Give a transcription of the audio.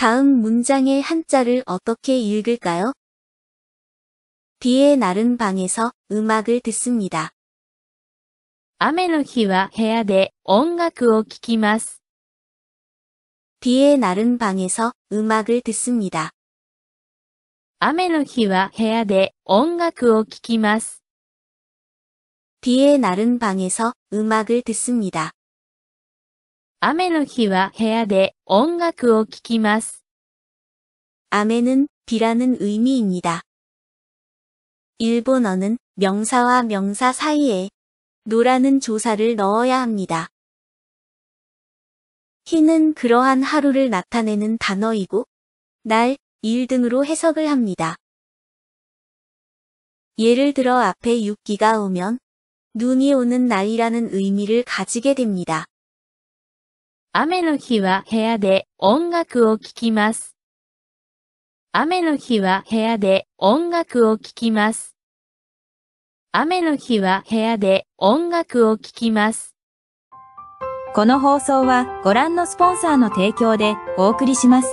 다음 문장의 한자를 어떻게 읽을까요? 비의 날은 방에서 음악을 듣습니다. 雨の日は部屋で音楽を聴きます. 비의 날은 방에서 음악을 듣습니다. 雨の日は部屋で音楽を聴きます. 비의 날은 방에서 음악을 듣습니다. 雨の日は部屋で音楽を聴きます。 아메는 비라는 의미입니다. 일본어는 명사와 명사 사이에 노라는 조사를 넣어야 합니다. 희는 그러한 하루를 나타내는 단어이고 날, 일 등으로 해석을 합니다. 예를 들어 앞에 육기가 오면 눈이 오는 날이라는 의미를 가지게 됩니다. 雨の日は部屋で音楽を聴きます。雨の日は部屋で音楽を聴きます。雨の日は部屋で音楽を聴きます。この放送はご覧のスポンサーの提供でお送りします。